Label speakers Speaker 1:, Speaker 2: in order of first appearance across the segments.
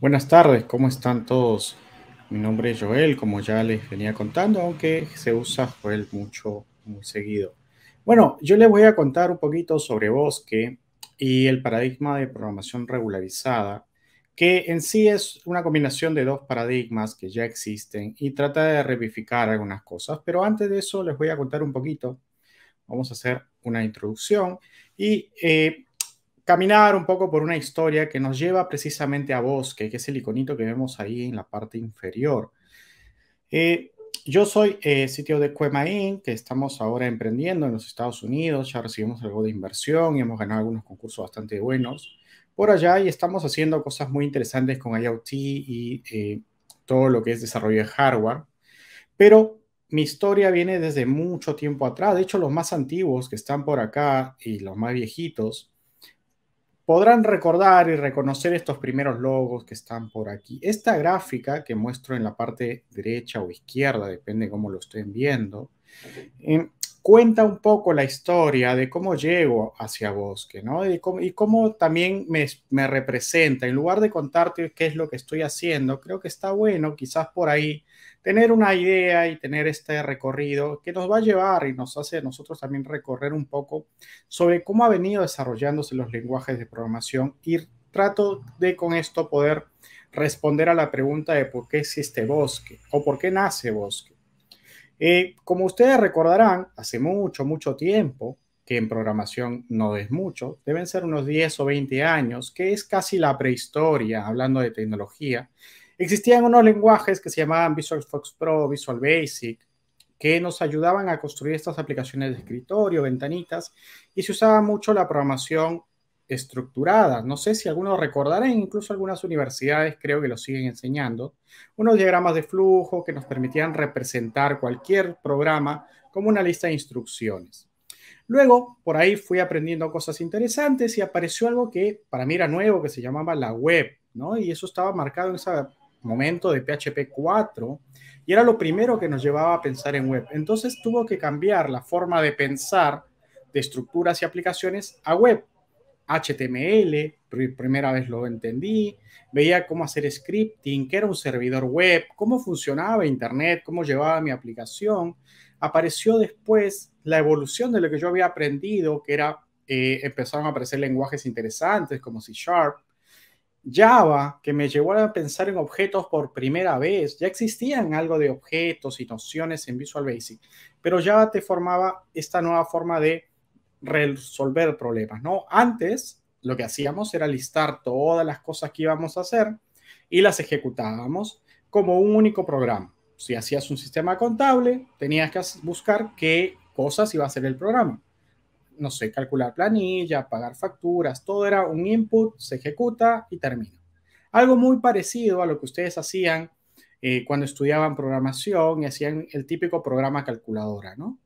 Speaker 1: Buenas tardes, ¿cómo están todos? Mi nombre es Joel, como ya les venía contando, aunque se usa Joel mucho, muy seguido. Bueno, yo les voy a contar un poquito sobre Bosque y el paradigma de programación regularizada, que en sí es una combinación de dos paradigmas que ya existen y trata de revivificar algunas cosas, pero antes de eso les voy a contar un poquito, vamos a hacer una introducción y... Eh, caminar un poco por una historia que nos lleva precisamente a Bosque, que es el iconito que vemos ahí en la parte inferior. Eh, yo soy eh, sitio de Cuemaín, que estamos ahora emprendiendo en los Estados Unidos, ya recibimos algo de inversión y hemos ganado algunos concursos bastante buenos por allá y estamos haciendo cosas muy interesantes con IoT y eh, todo lo que es desarrollo de hardware. Pero mi historia viene desde mucho tiempo atrás, de hecho los más antiguos que están por acá y los más viejitos podrán recordar y reconocer estos primeros logos que están por aquí. Esta gráfica que muestro en la parte derecha o izquierda, depende cómo lo estén viendo, eh, cuenta un poco la historia de cómo llego hacia Bosque, ¿no? Y cómo, también me, me, representa. En lugar de contarte qué es lo que estoy haciendo, creo que está bueno quizás por ahí tener una idea y tener este recorrido que nos va a llevar y nos hace a nosotros también recorrer un poco sobre cómo ha venido desarrollándose los lenguajes de programación y trato de con esto poder responder a la pregunta de por qué existe bosque o por qué nace bosque. Eh, como ustedes recordarán, hace mucho, mucho tiempo, que en programación no es mucho, deben ser unos 10 o 20 años, que es casi la prehistoria, hablando de tecnología, Existían unos lenguajes que se llamaban Visual Fox Pro, Visual Basic, que nos ayudaban a construir estas aplicaciones de escritorio, ventanitas, y se usaba mucho la programación estructurada. No sé si algunos recordarán, incluso algunas universidades creo que lo siguen enseñando, unos diagramas de flujo que nos permitían representar cualquier programa como una lista de instrucciones. Luego, por ahí fui aprendiendo cosas interesantes y apareció algo que para mí era nuevo, que se llamaba la web, ¿no? Y eso estaba marcado en esa momento de PHP 4 y era lo primero que nos llevaba a pensar en web. Entonces tuvo que cambiar la forma de pensar de estructuras y aplicaciones a web. HTML, primera vez lo entendí, veía cómo hacer scripting, qué era un servidor web, cómo funcionaba Internet, cómo llevaba mi aplicación. Apareció después la evolución de lo que yo había aprendido, que era, eh, empezaron a aparecer lenguajes interesantes como C Sharp, Java, que me llevó a pensar en objetos por primera vez. Ya existían algo de objetos y nociones en Visual Basic, pero Java te formaba esta nueva forma de resolver problemas, ¿no? Antes lo que hacíamos era listar todas las cosas que íbamos a hacer y las ejecutábamos como un único programa. Si hacías un sistema contable, tenías que buscar qué cosas iba a hacer el programa no sé, calcular planilla, pagar facturas, todo era un input, se ejecuta y termina. Algo muy parecido a lo que ustedes hacían eh, cuando estudiaban programación y hacían el típico programa calculadora, ¿no?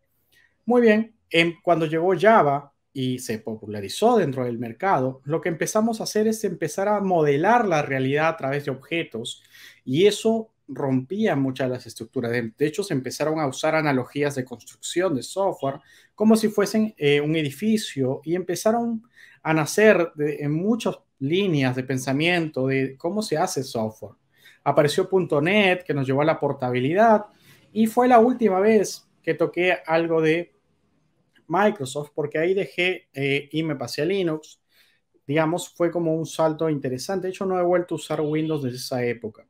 Speaker 1: Muy bien, cuando llegó Java y se popularizó dentro del mercado, lo que empezamos a hacer es empezar a modelar la realidad a través de objetos y eso rompía muchas de las estructuras. De, hecho, se empezaron a usar analogías de construcción de software como si fuesen eh, un edificio y empezaron a nacer en muchas líneas de pensamiento de cómo se hace software. Apareció .NET que nos llevó a la portabilidad y fue la última vez que toqué algo de Microsoft porque ahí dejé eh, y me pasé a Linux. Digamos, fue como un salto interesante. De hecho, no he vuelto a usar Windows desde esa época.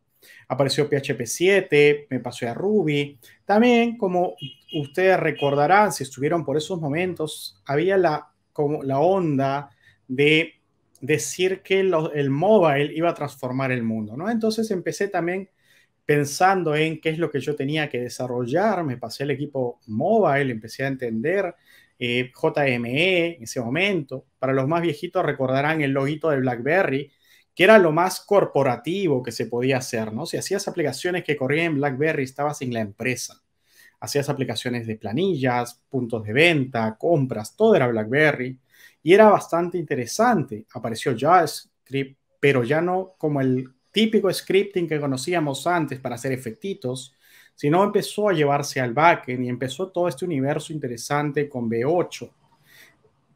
Speaker 1: Apareció PHP 7, me pasé a Ruby. También como ustedes recordarán, si estuvieron por esos momentos, había la, como la onda de decir que el mobile iba a transformar el mundo, ¿no? Entonces empecé también pensando en qué es lo que yo tenía que desarrollar, me pasé al equipo mobile, empecé a entender eh, JME en ese momento. Para los más viejitos recordarán el loguito de BlackBerry, que era lo más corporativo que se podía hacer, ¿no? Si hacías aplicaciones que corrían en BlackBerry, estabas en la empresa hacías aplicaciones de planillas, puntos de venta, compras, todo era BlackBerry y era bastante interesante. Apareció JavaScript, pero ya no como el típico scripting que conocíamos antes para hacer efectitos, sino empezó a llevarse al backend y empezó todo este universo interesante con B8.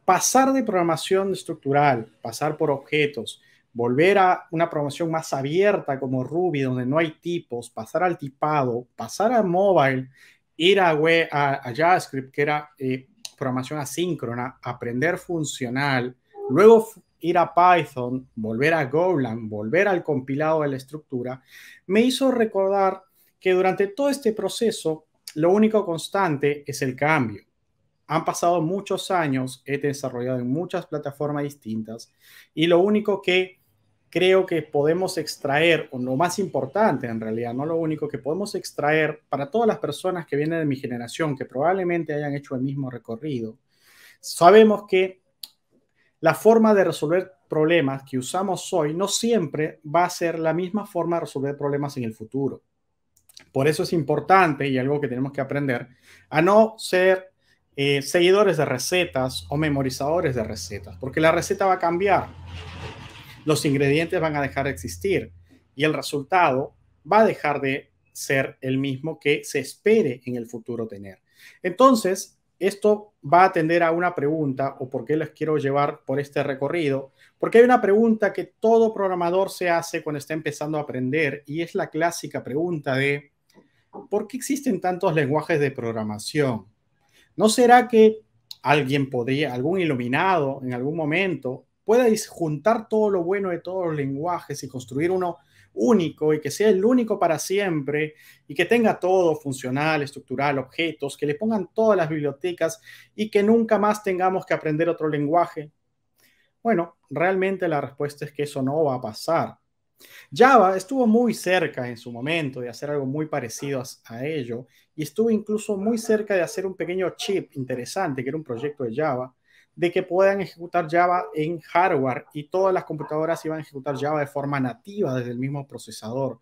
Speaker 1: Pasar de programación estructural, pasar por objetos, volver a una programación más abierta como Ruby, donde no hay tipos, pasar al tipado, pasar a mobile, ir a, web, a, JavaScript, que era eh, programación asíncrona, aprender funcional, luego ir a Python, volver a Golang, volver al compilado de la estructura, me hizo recordar que durante todo este proceso lo único constante es el cambio. Han pasado muchos años, he desarrollado en muchas plataformas distintas y lo único que creo que podemos extraer, o lo más importante en realidad, no lo único que podemos extraer para todas las personas que vienen de mi generación, que probablemente hayan hecho el mismo recorrido, sabemos que la forma de resolver problemas que usamos hoy no siempre va a ser la misma forma de resolver problemas en el futuro. Por eso es importante y algo que tenemos que aprender a no ser eh, seguidores de recetas o memorizadores de recetas, porque la receta va a cambiar los ingredientes van a dejar de existir y el resultado va a dejar de ser el mismo que se espere en el futuro tener. Entonces, esto va a atender a una pregunta, o por qué les quiero llevar por este recorrido, porque hay una pregunta que todo programador se hace cuando está empezando a aprender, y es la clásica pregunta de, ¿por qué existen tantos lenguajes de programación? ¿No será que alguien podría, algún iluminado en algún momento, Puedes juntar todo lo bueno de todos los lenguajes y construir uno único y que sea el único para siempre y que tenga todo funcional, estructural, objetos, que le pongan todas las bibliotecas y que nunca más tengamos que aprender otro lenguaje? Bueno, realmente la respuesta es que eso no va a pasar. Java estuvo muy cerca en su momento de hacer algo muy parecido a, ello y estuvo incluso muy cerca de hacer un pequeño chip interesante que era un proyecto de Java de que puedan ejecutar Java en hardware y todas las computadoras iban a ejecutar Java de forma nativa desde el mismo procesador.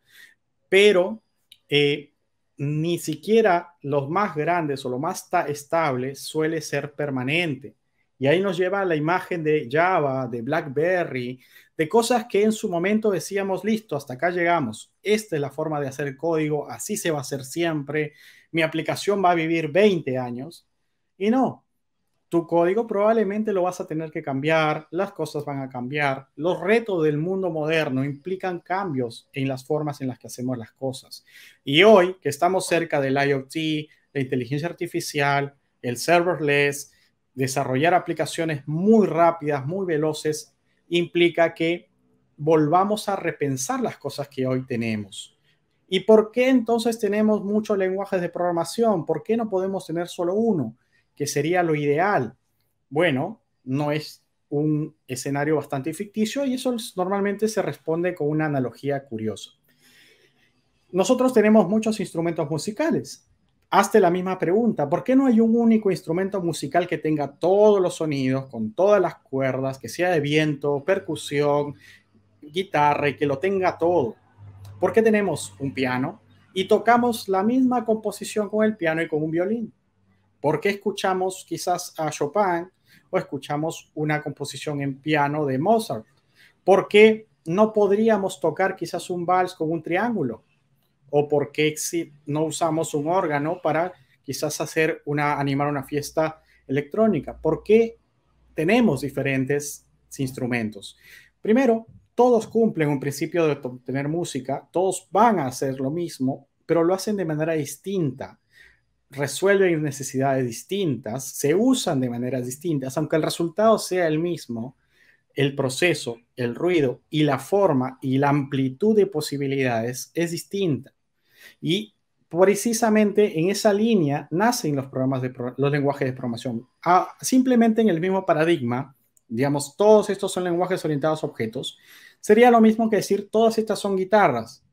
Speaker 1: Pero eh, ni siquiera los más grandes o lo más estable suele ser permanente. Y ahí nos lleva la imagen de Java, de BlackBerry, de cosas que en su momento decíamos, listo, hasta acá llegamos. Esta es la forma de hacer código, así se va a hacer siempre. Mi aplicación va a vivir 20 años. Y no, tu código probablemente lo vas a tener que cambiar, las cosas van a cambiar, los retos del mundo moderno implican cambios en las formas en las que hacemos las cosas. Y hoy que estamos cerca del IoT, la inteligencia artificial, el serverless, desarrollar aplicaciones muy rápidas, muy veloces, implica que volvamos a repensar las cosas que hoy tenemos. ¿Y por qué entonces tenemos muchos lenguajes de programación? ¿Por qué no podemos tener solo uno? que sería lo ideal. Bueno, no es un escenario bastante ficticio y eso normalmente se responde con una analogía curiosa. Nosotros tenemos muchos instrumentos musicales. Hazte la misma pregunta, ¿por qué no hay un único instrumento musical que tenga todos los sonidos, con todas las cuerdas, que sea de viento, percusión, guitarra y que lo tenga todo? ¿Por qué tenemos un piano y tocamos la misma composición con el piano y con un violín? ¿Por qué escuchamos quizás a Chopin o escuchamos una composición en piano de Mozart? ¿Por qué no podríamos tocar quizás un vals con un triángulo? ¿O por qué no usamos un órgano para quizás hacer una, animar una fiesta electrónica? ¿Por qué tenemos diferentes instrumentos? Primero, todos cumplen un principio de tener música, todos van a hacer lo mismo, pero lo hacen de manera distinta resuelven necesidades distintas, se usan de maneras distintas, aunque el resultado sea el mismo, el proceso, el ruido y la forma y la amplitud de posibilidades es distinta. Y precisamente en esa línea nacen los programas de los lenguajes de programación. Ah, simplemente en el mismo paradigma, digamos, todos estos son lenguajes orientados a objetos, sería lo mismo que decir todas estas son guitarras,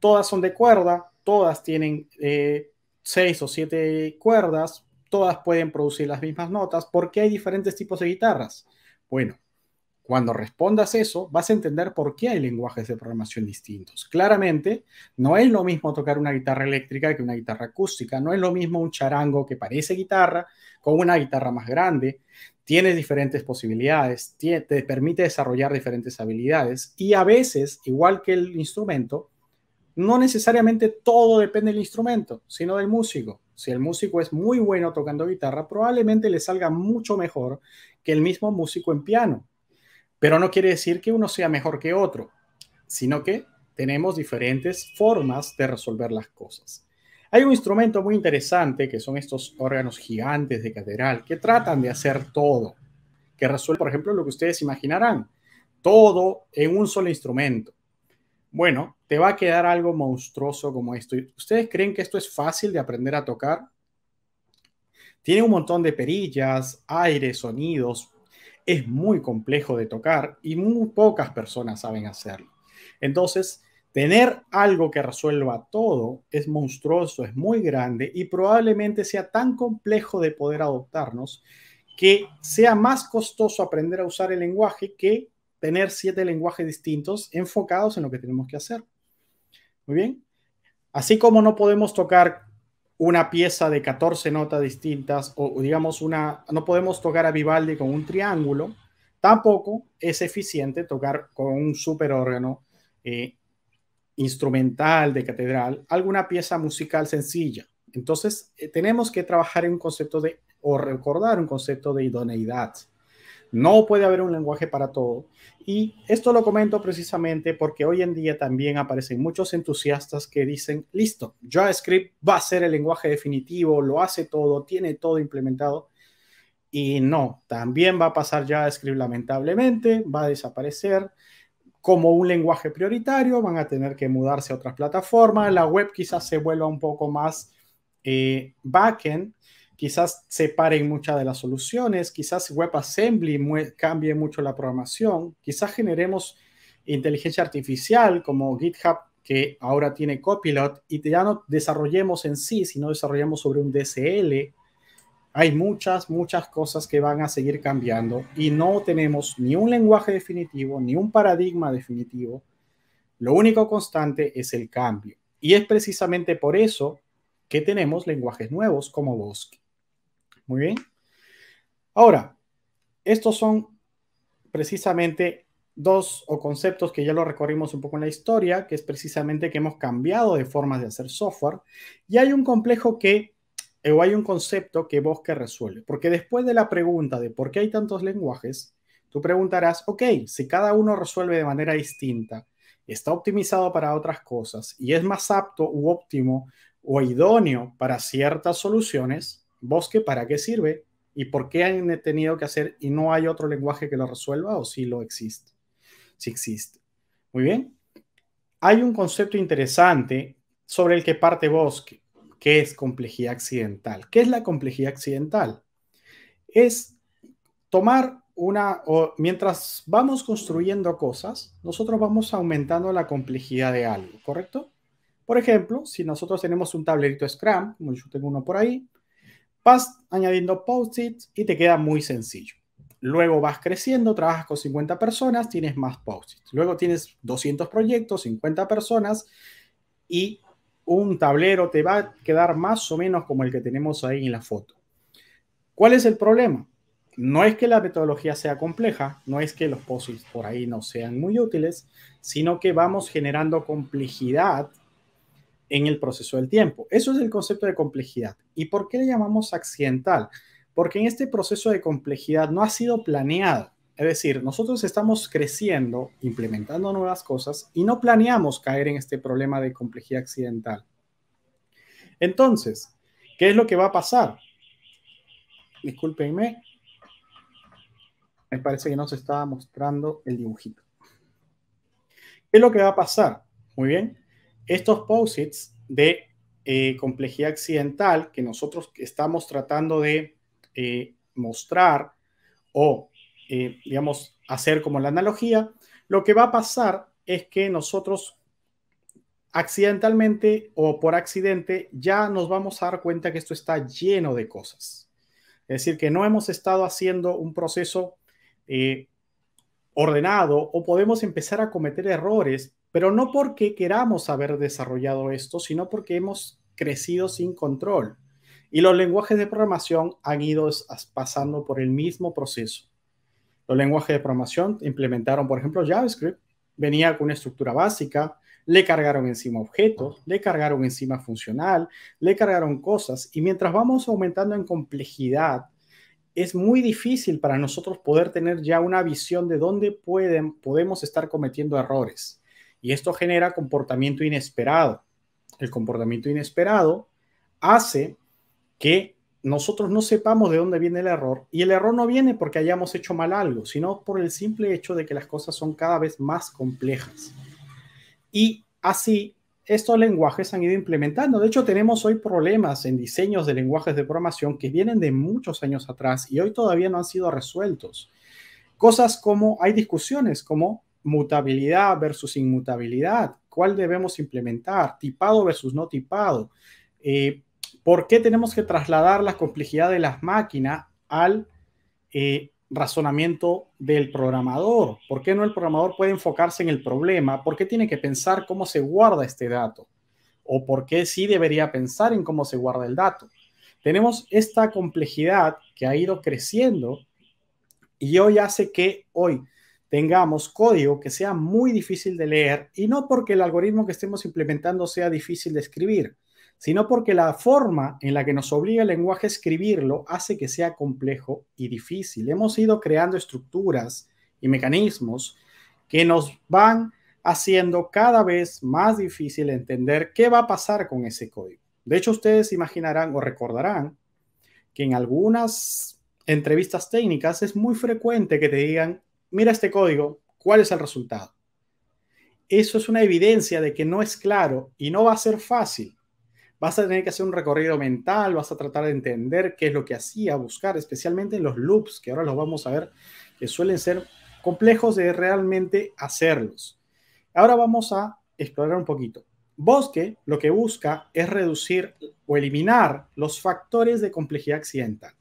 Speaker 1: todas son de cuerda, todas tienen eh, seis o siete cuerdas, todas pueden producir las mismas notas, ¿por qué hay diferentes tipos de guitarras? Bueno, cuando respondas eso, vas a entender por qué hay lenguajes de programación distintos. Claramente, no es lo mismo tocar una guitarra eléctrica que una guitarra acústica, no es lo mismo un charango que parece guitarra con una guitarra más grande, Tienes diferentes posibilidades, te permite desarrollar diferentes habilidades y a veces, igual que el instrumento, no necesariamente todo depende del instrumento, sino del músico. Si el músico es muy bueno tocando guitarra, probablemente le salga mucho mejor que el mismo músico en piano. Pero no quiere decir que uno sea mejor que otro, sino que tenemos diferentes formas de resolver las cosas. Hay un instrumento muy interesante que son estos órganos gigantes de catedral que tratan de hacer todo, que resuelven, por ejemplo, lo que ustedes imaginarán, todo en un solo instrumento. Bueno, te va a quedar algo monstruoso como esto. ¿Ustedes creen que esto es fácil de aprender a tocar? Tiene un montón de perillas, aire, sonidos. Es muy complejo de tocar y muy pocas personas saben hacerlo. Entonces, tener algo que resuelva todo es monstruoso, es muy grande y probablemente sea tan complejo de poder adoptarnos que sea más costoso aprender a usar el lenguaje que tener siete lenguajes distintos enfocados en lo que tenemos que hacer. Muy bien. Así como no podemos tocar una pieza de 14 notas distintas o, digamos una, no podemos tocar a Vivaldi con un triángulo, tampoco es eficiente tocar con un super órgano eh, instrumental de catedral alguna pieza musical sencilla. Entonces eh, tenemos que trabajar en un concepto de o recordar un concepto de idoneidad. No puede haber un lenguaje para todo. Y esto lo comento precisamente porque hoy en día también aparecen muchos entusiastas que dicen, listo, JavaScript va a ser el lenguaje definitivo, lo hace todo, tiene todo implementado. Y no, también va a pasar JavaScript lamentablemente, va a desaparecer como un lenguaje prioritario, van a tener que mudarse a otras plataformas, la web quizás se vuelva un poco más eh, backend quizás separen muchas de las soluciones, quizás WebAssembly cambie mucho la programación, quizás generemos inteligencia artificial como GitHub que ahora tiene copilot y ya no desarrollemos en sí, sino desarrollamos sobre un DSL. Hay muchas, muchas cosas que van a seguir cambiando y no tenemos ni un lenguaje definitivo, ni un paradigma definitivo. Lo único constante es el cambio. Y es precisamente por eso que tenemos lenguajes nuevos como Bosque. Muy bien. Ahora, estos son precisamente dos o conceptos que ya lo recorrimos un poco en la historia, que es precisamente que hemos cambiado de formas de hacer software. Y hay un complejo que, o hay un concepto que Bosque resuelve. Porque después de la pregunta de por qué hay tantos lenguajes, tú preguntarás, ok, si cada uno resuelve de manera distinta, está optimizado para otras cosas y es más apto u óptimo o idóneo para ciertas soluciones, Bosque, ¿para qué sirve? ¿Y por qué han tenido que hacer y no hay otro lenguaje que lo resuelva o si lo existe? Si existe. Muy bien. Hay un concepto interesante sobre el que parte Bosque, que es complejidad accidental. ¿Qué es la complejidad accidental? Es tomar una, o mientras vamos construyendo cosas, nosotros vamos aumentando la complejidad de algo, ¿correcto? Por ejemplo, si nosotros tenemos un tablerito Scrum, como yo tengo uno por ahí, Vas añadiendo post-its y te queda muy sencillo. Luego vas creciendo, trabajas con 50 personas, tienes más post-its. Luego tienes 200 proyectos, 50 personas y un tablero te va a quedar más o menos como el que tenemos ahí en la foto. ¿Cuál es el problema? No es que la metodología sea compleja, no es que los post-its por ahí no sean muy útiles, sino que vamos generando complejidad en el proceso del tiempo. Eso es el concepto de complejidad. ¿Y por qué le llamamos accidental? Porque en este proceso de complejidad no ha sido planeado. Es decir, nosotros estamos creciendo, implementando nuevas cosas y no planeamos caer en este problema de complejidad accidental. Entonces, ¿qué es lo que va a pasar? Discúlpenme. Me parece que no se estaba mostrando el dibujito. ¿Qué es lo que va a pasar? Muy bien. Estos POSITs de eh, complejidad accidental que nosotros estamos tratando de eh, mostrar o, eh, digamos, hacer como la analogía, lo que va a pasar es que nosotros accidentalmente o por accidente ya nos vamos a dar cuenta que esto está lleno de cosas. Es decir, que no hemos estado haciendo un proceso ordenado o podemos empezar a cometer errores pero no porque queramos haber desarrollado esto, sino porque hemos crecido sin control. Y los lenguajes de programación han ido pasando por el mismo proceso. Los lenguajes de programación implementaron, por ejemplo, JavaScript, venía con una estructura básica, le cargaron encima objetos, le cargaron encima funcional, le cargaron cosas, y mientras vamos aumentando en complejidad, es muy difícil para nosotros poder tener ya una visión de dónde pueden, podemos estar cometiendo errores. Y esto genera comportamiento inesperado. El comportamiento inesperado hace que nosotros no sepamos de dónde viene el error y el error no viene porque hayamos hecho mal algo, sino por el simple hecho de que las cosas son cada vez más complejas. Y así estos lenguajes han ido implementando. De hecho, tenemos hoy problemas en diseños de lenguajes de programación que vienen de muchos años atrás y hoy todavía no han sido resueltos. Cosas como hay discusiones como mutabilidad versus inmutabilidad, cuál debemos implementar, tipado versus no tipado, eh, por qué tenemos que trasladar la complejidad de las máquinas al eh, razonamiento del programador, por qué no el programador puede enfocarse en el problema, por qué tiene que pensar cómo se guarda este dato o por qué sí debería pensar en cómo se guarda el dato. Tenemos esta complejidad que ha ido creciendo y hoy hace que hoy tengamos código que sea muy difícil de leer y no porque el algoritmo que estemos implementando sea difícil de escribir, sino porque la forma en la que nos obliga el lenguaje a escribirlo hace que sea complejo y difícil. Hemos ido creando estructuras y mecanismos que nos van haciendo cada vez más difícil entender qué va a pasar con ese código. De hecho, ustedes imaginarán o recordarán que en algunas entrevistas técnicas es muy frecuente que te digan, mira este código, ¿cuál es el resultado? Eso es una evidencia de que no es claro y no va a ser fácil. Vas a tener que hacer un recorrido mental, vas a tratar de entender qué es lo que hacía, buscar, especialmente en los loops, que ahora los vamos a ver, que suelen ser complejos de realmente hacerlos. Ahora vamos a explorar un poquito. Bosque lo que busca es reducir o eliminar los factores de complejidad accidental.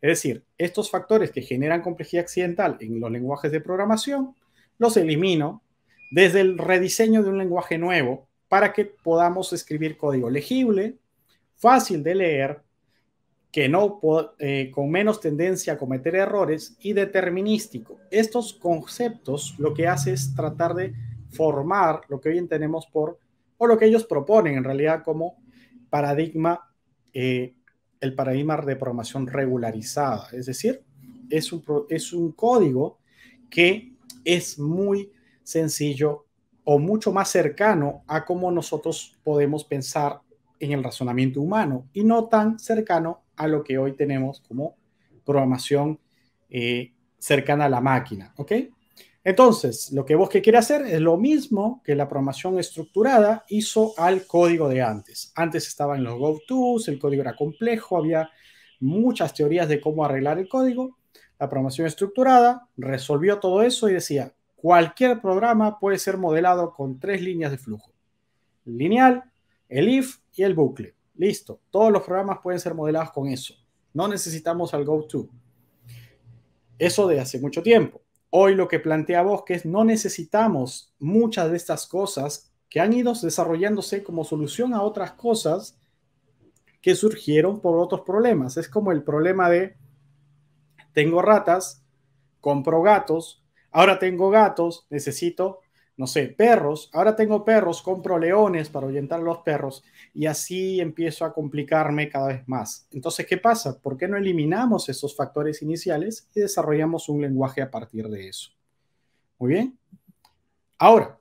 Speaker 1: Es decir, estos factores que generan complejidad accidental en los lenguajes de programación, los elimino desde el rediseño de un lenguaje nuevo para que podamos escribir código legible, fácil de leer, que no eh, con menos tendencia a cometer errores y determinístico. Estos conceptos lo que hace es tratar de formar lo que hoy tenemos por, o lo que ellos proponen en realidad como paradigma eh, el paradigma de programación regularizada, es decir, es un, es un código que es muy sencillo o mucho más cercano a cómo nosotros podemos pensar en el razonamiento humano y no tan cercano a lo que hoy tenemos como programación eh, cercana a la máquina, ¿ok? Entonces, lo que Bosque quiere hacer es lo mismo que la programación estructurada hizo al código de antes. Antes estaban los go el código era complejo, había muchas teorías de cómo arreglar el código. La programación estructurada resolvió todo eso y decía, cualquier programa puede ser modelado con tres líneas de flujo. Lineal, el if y el bucle. Listo, todos los programas pueden ser modelados con eso. No necesitamos al go-to. Eso de hace mucho tiempo hoy lo que plantea que es no necesitamos muchas de estas cosas que han ido desarrollándose como solución a otras cosas que surgieron por otros problemas. Es como el problema de tengo ratas, compro gatos, ahora tengo gatos, necesito no sé, perros. Ahora tengo perros, compro leones para ahuyentar a los perros y así empiezo a complicarme cada vez más. Entonces, ¿qué pasa? ¿Por qué no eliminamos esos factores iniciales y desarrollamos un lenguaje a partir de eso? Muy bien. Ahora,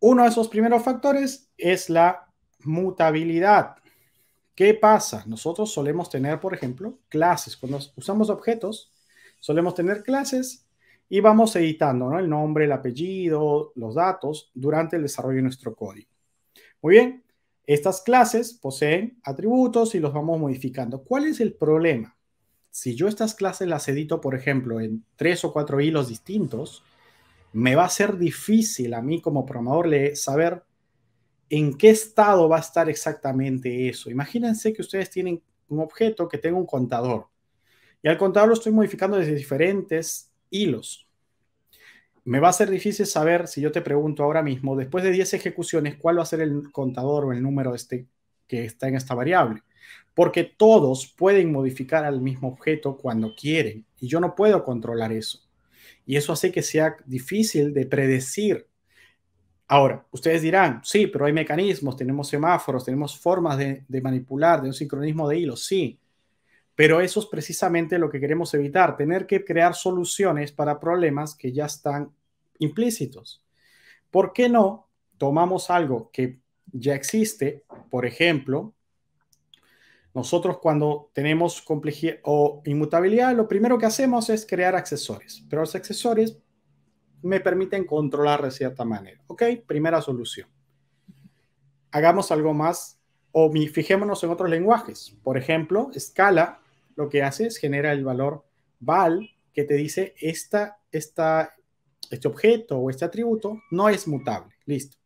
Speaker 1: uno de esos primeros factores es la mutabilidad. ¿Qué pasa? Nosotros solemos tener, por ejemplo, clases. Cuando usamos objetos, solemos tener clases y vamos editando el nombre, el apellido, los datos durante el desarrollo de nuestro código. Muy bien, estas clases poseen atributos y los vamos modificando. ¿Cuál es el problema? Si yo estas clases las edito, por ejemplo, en tres o cuatro hilos distintos, me va a ser difícil a mí como programador saber en qué estado va a estar exactamente eso. Imagínense que ustedes tienen un objeto que tenga un contador y al contador lo estoy modificando desde diferentes hilos. Me va a ser difícil saber si yo te pregunto ahora mismo, después de 10 ejecuciones, cuál va a ser el contador o el número este que está en esta variable. Porque todos pueden modificar al mismo objeto cuando quieren y yo no puedo controlar eso. Y eso hace que sea difícil de predecir. Ahora, ustedes dirán, sí, pero hay mecanismos, tenemos semáforos, tenemos formas de, de manipular, de un sincronismo de hilos, sí, pero eso es precisamente lo que queremos evitar, tener que crear soluciones para problemas que ya están implícitos. ¿Por qué no tomamos algo que ya existe? Por ejemplo, nosotros cuando tenemos complejidad o inmutabilidad, lo primero que hacemos es crear accesorios, pero los accesorios me permiten controlar de cierta manera. ¿Ok? Primera solución. Hagamos algo más o fijémonos en otros lenguajes. Por ejemplo, Scala lo que hace es genera el valor val que te dice esta, este objeto o este atributo no es mutable. Listo.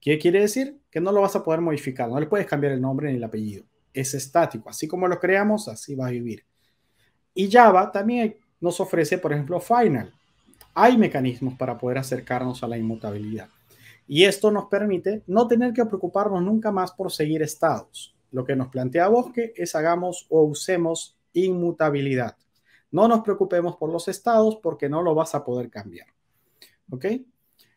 Speaker 1: ¿Qué quiere decir? Que no lo vas a poder modificar, no le puedes cambiar el nombre ni el apellido. Es estático. Así como lo creamos, así va a vivir. Y Java también nos ofrece, por ejemplo, Final. Hay mecanismos para poder acercarnos a la inmutabilidad. Y esto nos permite no tener que preocuparnos nunca más por seguir estados lo que nos plantea Bosque es hagamos o usemos inmutabilidad. No nos preocupemos por los estados porque no lo vas a poder cambiar. ¿Ok?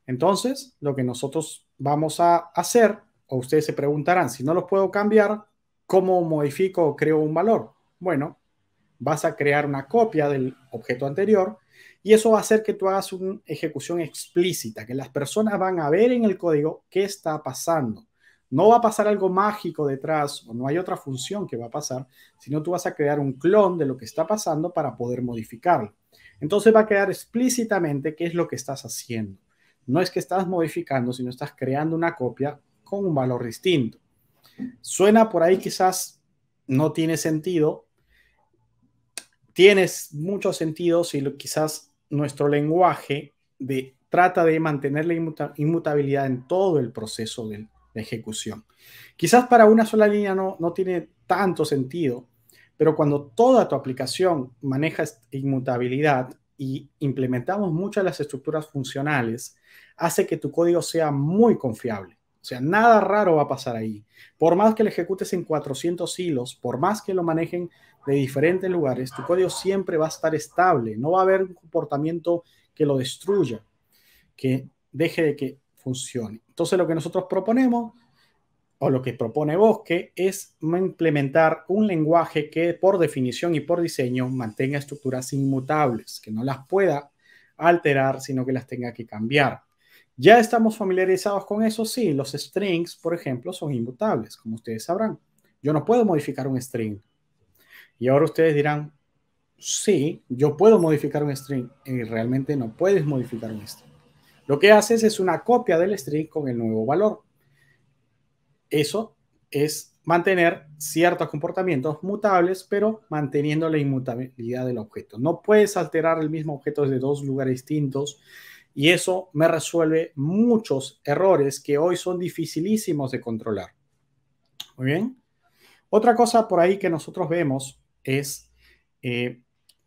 Speaker 1: Entonces, lo que nosotros vamos a hacer, o ustedes se preguntarán, si no los puedo cambiar, ¿cómo modifico o creo un valor? Bueno, vas a crear una copia del objeto anterior y eso va a hacer que tú hagas una ejecución explícita, que las personas van a ver en el código qué está pasando. No va a pasar algo mágico detrás o no hay otra función que va a pasar, sino tú vas a crear un clon de lo que está pasando para poder modificarlo. Entonces va a quedar explícitamente qué es lo que estás haciendo. No es que estás modificando, sino estás creando una copia con un valor distinto. Suena por ahí quizás no tiene sentido. Tienes mucho sentido si quizás nuestro lenguaje de, trata de mantener la inmutabilidad en todo el proceso del, ejecución. Quizás para una sola línea no, no tiene tanto sentido, pero cuando toda tu aplicación maneja inmutabilidad y implementamos muchas de las estructuras funcionales, hace que tu código sea muy confiable. O sea, nada raro va a pasar ahí. Por más que lo ejecutes en 400 hilos, por más que lo manejen de diferentes lugares, tu código siempre va a estar estable. No va a haber un comportamiento que lo destruya, que deje de que entonces lo que nosotros proponemos, o lo que propone Bosque, es implementar un lenguaje que por definición y por diseño mantenga estructuras inmutables, que no las pueda alterar, sino que las tenga que cambiar. ¿Ya estamos familiarizados con eso? Sí, los strings, por ejemplo, son inmutables, como ustedes sabrán. Yo no puedo modificar un string. Y ahora ustedes dirán, sí, yo puedo modificar un string. Y realmente no puedes modificar un string. Lo que haces es una copia del string con el nuevo valor. Eso es mantener ciertos comportamientos mutables, pero manteniendo la inmutabilidad del objeto. No puedes alterar el mismo objeto desde dos lugares distintos y eso me resuelve muchos errores que hoy son dificilísimos de controlar. Muy bien. Otra cosa por ahí que nosotros vemos es eh,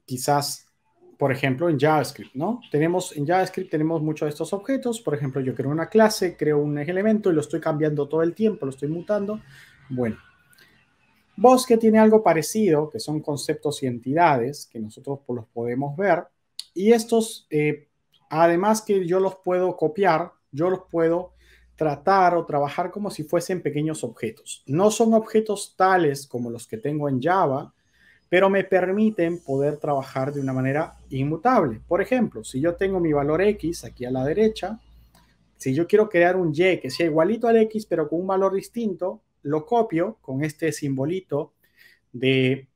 Speaker 1: quizás por ejemplo, en JavaScript, ¿no? Tenemos en JavaScript tenemos muchos de estos objetos, por ejemplo, yo creo una clase, creo un elemento y lo estoy cambiando todo el tiempo, lo estoy mutando. Bueno, Bosque tiene algo parecido, que son conceptos y entidades que nosotros los podemos ver. Y estos, eh, además que yo los puedo copiar, yo los puedo tratar o trabajar como si fuesen pequeños objetos. No son objetos tales como los que tengo en Java, pero me permiten poder trabajar de una manera inmutable. Por ejemplo, si yo tengo mi valor X aquí a la derecha, si yo quiero crear un Y que sea igualito al X, pero con un valor distinto, lo copio con este simbolito de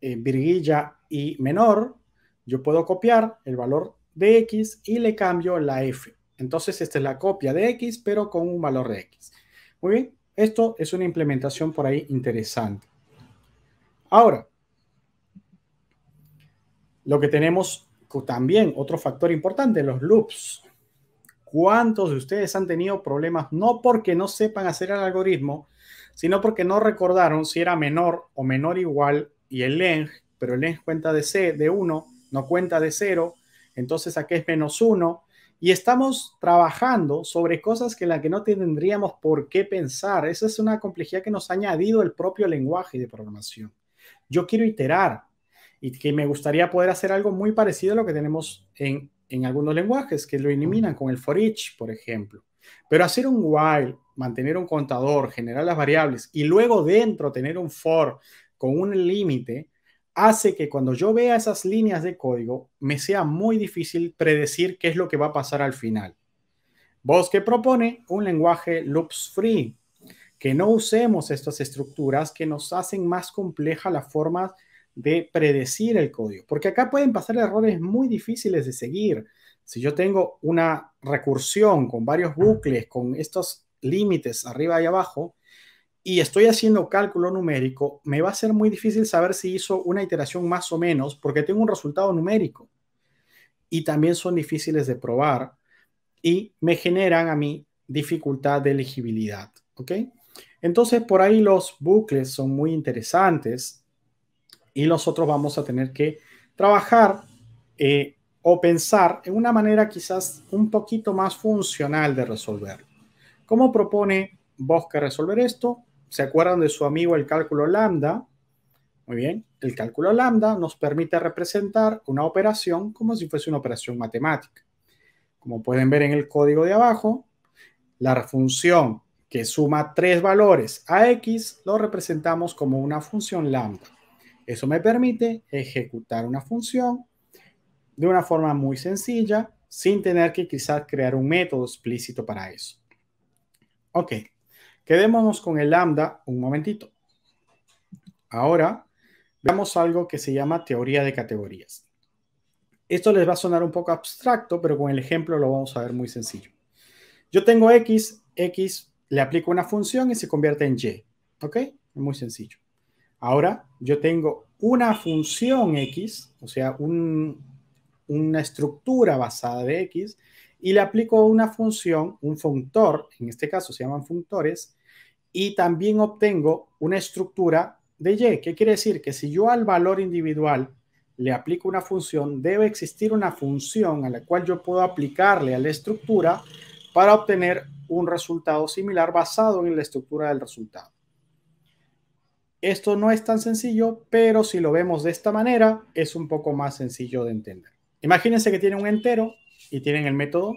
Speaker 1: eh, virguilla y menor, yo puedo copiar el valor de X y le cambio la F. Entonces, esta es la copia de X, pero con un valor de X. Muy bien, esto es una implementación por ahí interesante. Ahora, lo que tenemos también, otro factor importante, los loops. ¿Cuántos de ustedes han tenido problemas no porque no sepan hacer el algoritmo, sino porque no recordaron si era menor o menor igual y el length, pero el length cuenta de, C, de 1, no cuenta de 0, entonces aquí es menos 1. Y estamos trabajando sobre cosas que en las que no tendríamos por qué pensar. Esa es una complejidad que nos ha añadido el propio lenguaje de programación. Yo quiero iterar, y que me gustaría poder hacer algo muy parecido a lo que tenemos en, algunos lenguajes, que lo eliminan con el for each, por ejemplo. Pero hacer un while, mantener un contador, generar las variables y luego dentro tener un for con un límite, hace que cuando yo vea esas líneas de código me sea muy difícil predecir qué es lo que va a pasar al final. Bosque propone un lenguaje loops free, que no usemos estas estructuras que nos hacen más compleja la forma de predecir el código, porque acá pueden pasar errores muy difíciles de seguir. Si yo tengo una recursión con varios bucles, con estos límites arriba y abajo, y estoy haciendo cálculo numérico, me va a ser muy difícil saber si hizo una iteración más o menos, porque tengo un resultado numérico. Y también son difíciles de probar y me generan a mí dificultad de elegibilidad. ¿Ok? Entonces, por ahí los bucles son muy interesantes y nosotros vamos a tener que trabajar eh, o pensar en una manera quizás un poquito más funcional de resolverlo. ¿Cómo propone que resolver esto? ¿Se acuerdan de su amigo el cálculo lambda? Muy bien, el cálculo lambda nos permite representar una operación como si fuese una operación matemática. Como pueden ver en el código de abajo, la función que suma tres valores a x lo representamos como una función lambda. Eso me permite ejecutar una función de una forma muy sencilla, sin tener que quizás crear un método explícito para eso. Ok, quedémonos con el lambda un momentito. Ahora veamos algo que se llama teoría de categorías. Esto les va a sonar un poco abstracto, pero con el ejemplo lo vamos a ver muy sencillo. Yo tengo x, x le aplico una función y se convierte en y. ¿Ok? Muy sencillo. Ahora yo tengo una función X, o sea, una estructura basada de X, y le aplico una función, un functor, en este caso se llaman functores, y también obtengo una estructura de Y. ¿Qué quiere decir? Que si yo al valor individual le aplico una función, debe existir una función a la cual yo puedo aplicarle a la estructura para obtener un resultado similar basado en la estructura del resultado. Esto no es tan sencillo, pero si lo vemos de esta manera, es un poco más sencillo de entender. Imagínense que tienen un entero y tienen el método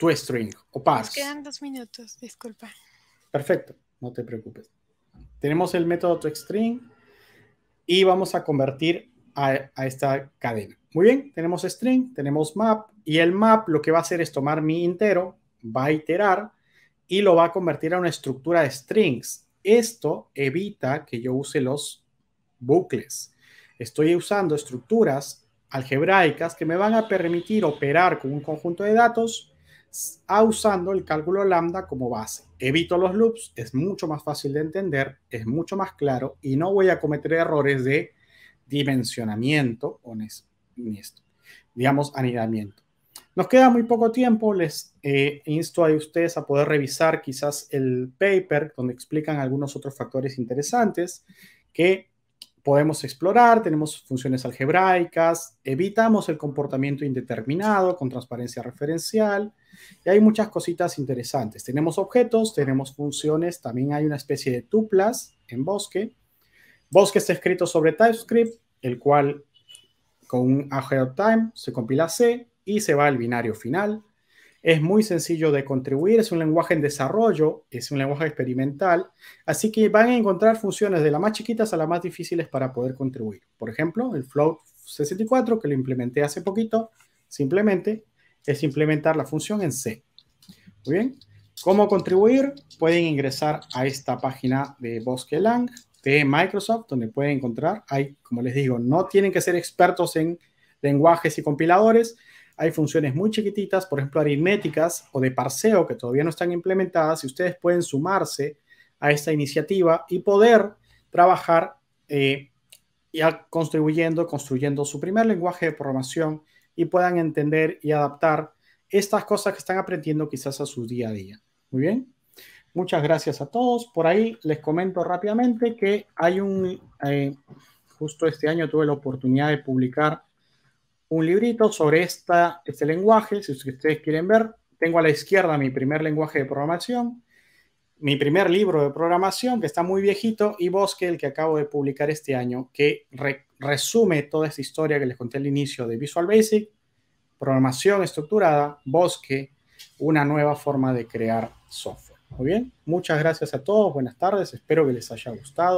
Speaker 1: toString o parse. quedan dos minutos, disculpa. Perfecto, no te preocupes. Tenemos el método toString y vamos a convertir a, a esta cadena. Muy bien, tenemos string, tenemos map y el map lo que va a hacer es tomar mi entero, va a iterar y lo va a convertir a una estructura de strings esto evita que yo use los bucles. Estoy usando estructuras algebraicas que me van a permitir operar con un conjunto de datos usando el cálculo lambda como base. Evito los loops, es mucho más fácil de entender, es mucho más claro y no voy a cometer errores de dimensionamiento o ni esto, digamos anidamiento. Nos queda muy poco tiempo, les eh, insto a ustedes a poder revisar quizás el paper donde explican algunos otros factores interesantes que podemos explorar, tenemos funciones algebraicas, evitamos el comportamiento indeterminado con transparencia referencial y hay muchas cositas interesantes. Tenemos objetos, tenemos funciones, también hay una especie de tuplas en Bosque. Bosque está escrito sobre TypeScript, el cual con un of time se compila C, y se va al binario final. Es muy sencillo de contribuir, es un lenguaje en desarrollo, es un lenguaje experimental, así que van a encontrar funciones de las más chiquitas a las más difíciles para poder contribuir. Por ejemplo, el float 64 que lo implementé hace poquito, simplemente es implementar la función en C. Muy bien. ¿Cómo contribuir? Pueden ingresar a esta página de Bosque Lang de Microsoft, donde pueden encontrar, hay, como les digo, no tienen que ser expertos en lenguajes y compiladores, hay funciones muy chiquititas, por ejemplo, aritméticas o de parseo que todavía no están implementadas y ustedes pueden sumarse a esta iniciativa y poder trabajar eh, ya contribuyendo, construyendo su primer lenguaje de programación y puedan entender y adaptar estas cosas que están aprendiendo quizás a su día a día. Muy bien. Muchas gracias a todos. Por ahí les comento rápidamente que hay un, eh, justo este año tuve la oportunidad de publicar un librito sobre esta, este lenguaje, si ustedes quieren ver. Tengo a la izquierda mi primer lenguaje de programación, mi primer libro de programación, que está muy viejito, y Bosque, el que acabo de publicar este año, que resume toda esta historia que les conté al inicio de Visual Basic, programación estructurada, Bosque, una nueva forma de crear software. Muy bien, muchas gracias a todos, buenas tardes, espero que les haya gustado.